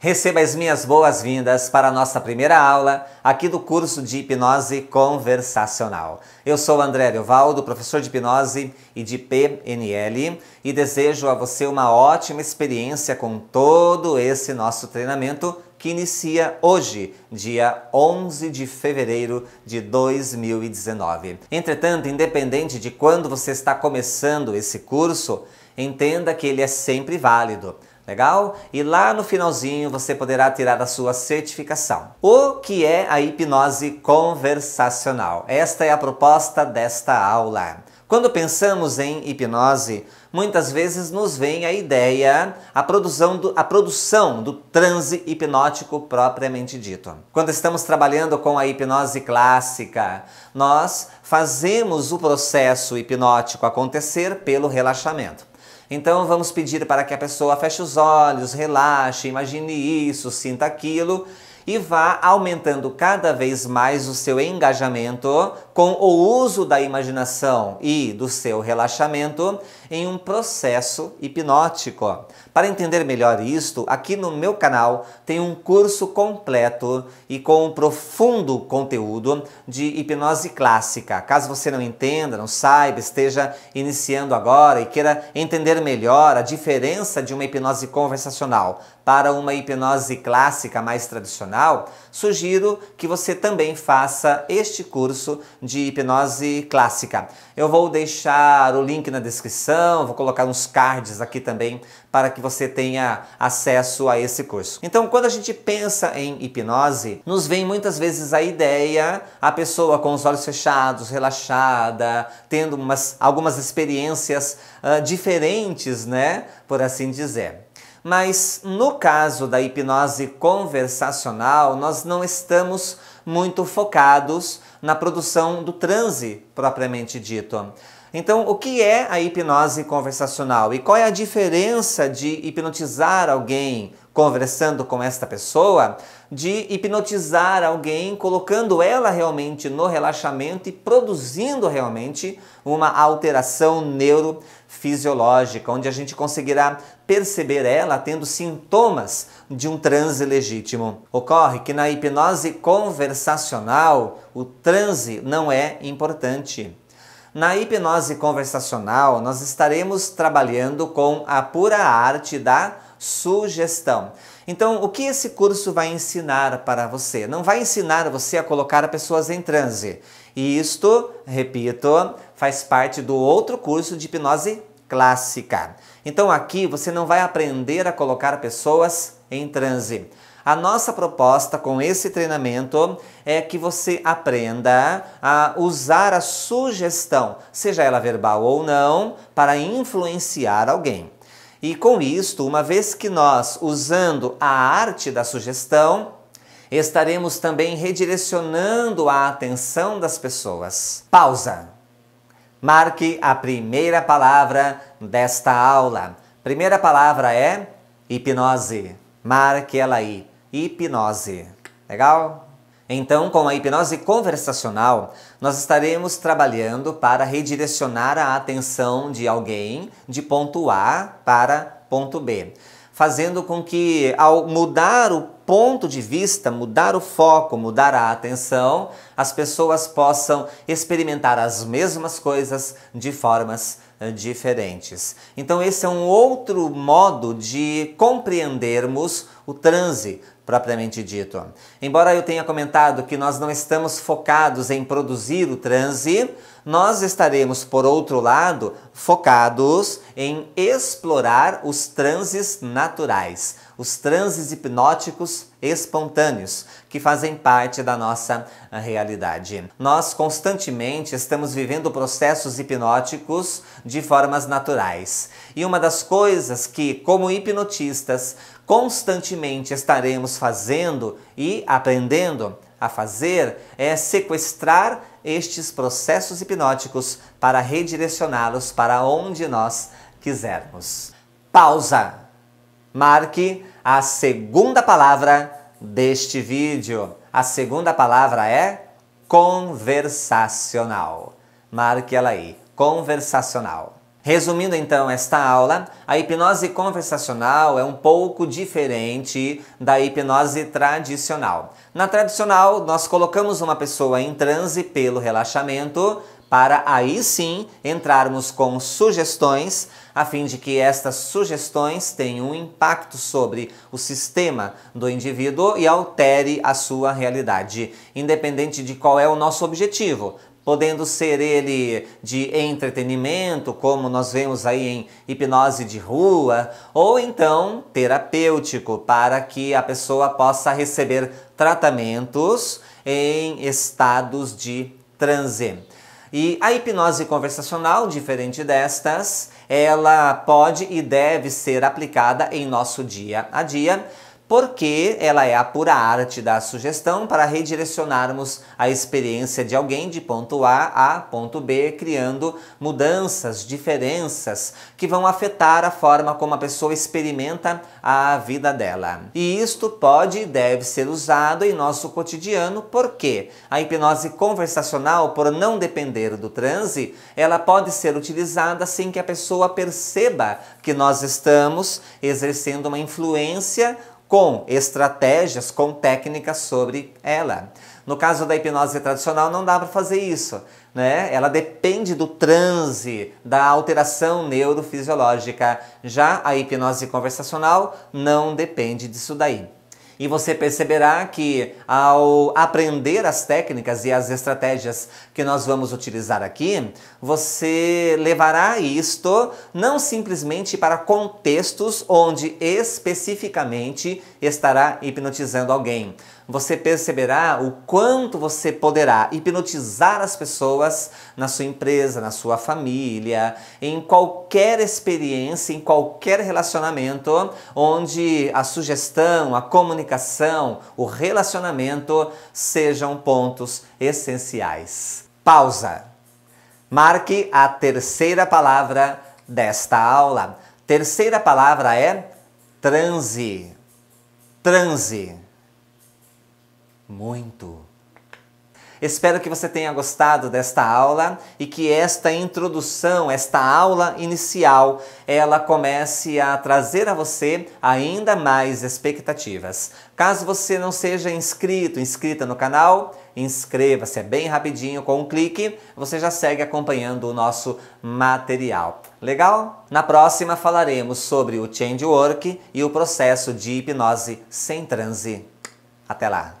Receba as minhas boas-vindas para a nossa primeira aula aqui do curso de Hipnose Conversacional. Eu sou André Leovaldo, professor de hipnose e de PNL, e desejo a você uma ótima experiência com todo esse nosso treinamento que inicia hoje, dia 11 de fevereiro de 2019. Entretanto, independente de quando você está começando esse curso, entenda que ele é sempre válido legal? E lá no finalzinho você poderá tirar a sua certificação. O que é a hipnose conversacional? Esta é a proposta desta aula. Quando pensamos em hipnose, muitas vezes nos vem a ideia, a produção do, a produção do transe hipnótico propriamente dito. Quando estamos trabalhando com a hipnose clássica, nós fazemos o processo hipnótico acontecer pelo relaxamento. Então vamos pedir para que a pessoa feche os olhos, relaxe, imagine isso, sinta aquilo e vá aumentando cada vez mais o seu engajamento com o uso da imaginação e do seu relaxamento em um processo hipnótico. Para entender melhor isto, aqui no meu canal tem um curso completo e com um profundo conteúdo de hipnose clássica. Caso você não entenda, não saiba, esteja iniciando agora e queira entender melhor a diferença de uma hipnose conversacional para uma hipnose clássica mais tradicional, sugiro que você também faça este curso de hipnose clássica. Eu vou deixar o link na descrição descrição, vou colocar uns cards aqui também para que você tenha acesso a esse curso. Então, quando a gente pensa em hipnose, nos vem muitas vezes a ideia, a pessoa com os olhos fechados, relaxada, tendo umas, algumas experiências uh, diferentes, né, por assim dizer. Mas no caso da hipnose conversacional, nós não estamos muito focados na produção do transe propriamente dito. Então, o que é a hipnose conversacional e qual é a diferença de hipnotizar alguém conversando com esta pessoa, de hipnotizar alguém colocando ela realmente no relaxamento e produzindo realmente uma alteração neurofisiológica, onde a gente conseguirá perceber ela tendo sintomas de um transe legítimo. Ocorre que na hipnose conversacional, o transe não é importante. Na hipnose conversacional, nós estaremos trabalhando com a pura arte da sugestão. Então, o que esse curso vai ensinar para você? Não vai ensinar você a colocar pessoas em transe. E isto, repito, faz parte do outro curso de hipnose clássica. Então, aqui você não vai aprender a colocar pessoas em transe. A nossa proposta com esse treinamento é que você aprenda a usar a sugestão, seja ela verbal ou não, para influenciar alguém. E com isto, uma vez que nós, usando a arte da sugestão, estaremos também redirecionando a atenção das pessoas. Pausa. Marque a primeira palavra desta aula. Primeira palavra é hipnose. Marque ela aí hipnose. Legal? Então, com a hipnose conversacional, nós estaremos trabalhando para redirecionar a atenção de alguém de ponto A para ponto B, fazendo com que, ao mudar o ponto de vista, mudar o foco, mudar a atenção, as pessoas possam experimentar as mesmas coisas de formas eh, diferentes. Então, esse é um outro modo de compreendermos o transe propriamente dito. Embora eu tenha comentado que nós não estamos focados em produzir o transe, nós estaremos, por outro lado, focados em explorar os transes naturais, os transes hipnóticos espontâneos, que fazem parte da nossa ah, realidade. Nós constantemente estamos vivendo processos hipnóticos de formas naturais. E uma das coisas que, como hipnotistas, constantemente estaremos fazendo e aprendendo a fazer é sequestrar estes processos hipnóticos para redirecioná-los para onde nós quisermos. Pausa. Marque a segunda palavra deste vídeo. A segunda palavra é conversacional. Marque ela aí, conversacional. Resumindo então esta aula, a hipnose conversacional é um pouco diferente da hipnose tradicional. Na tradicional, nós colocamos uma pessoa em transe pelo relaxamento para aí sim entrarmos com sugestões a fim de que estas sugestões tenham um impacto sobre o sistema do indivíduo e altere a sua realidade, independente de qual é o nosso objetivo podendo ser ele de entretenimento, como nós vemos aí em hipnose de rua, ou então terapêutico, para que a pessoa possa receber tratamentos em estados de transe. E a hipnose conversacional, diferente destas, ela pode e deve ser aplicada em nosso dia a dia porque ela é a pura arte da sugestão para redirecionarmos a experiência de alguém de ponto A a ponto B, criando mudanças, diferenças que vão afetar a forma como a pessoa experimenta a vida dela. E isto pode e deve ser usado em nosso cotidiano, porque a hipnose conversacional, por não depender do transe, ela pode ser utilizada sem que a pessoa perceba que nós estamos exercendo uma influência com estratégias, com técnicas sobre ela. No caso da hipnose tradicional, não dá para fazer isso. Né? Ela depende do transe, da alteração neurofisiológica. Já a hipnose conversacional não depende disso daí. E você perceberá que ao aprender as técnicas e as estratégias que nós vamos utilizar aqui, você levará isto não simplesmente para contextos onde especificamente estará hipnotizando alguém, você perceberá o quanto você poderá hipnotizar as pessoas na sua empresa, na sua família, em qualquer experiência, em qualquer relacionamento onde a sugestão, a comunicação, o relacionamento sejam pontos essenciais. Pausa. Marque a terceira palavra desta aula. Terceira palavra é transe. Transe muito. Espero que você tenha gostado desta aula e que esta introdução, esta aula inicial, ela comece a trazer a você ainda mais expectativas. Caso você não seja inscrito, inscrita no canal, inscreva-se, é bem rapidinho, com um clique, você já segue acompanhando o nosso material. Legal? Na próxima falaremos sobre o change work e o processo de hipnose sem transe. Até lá!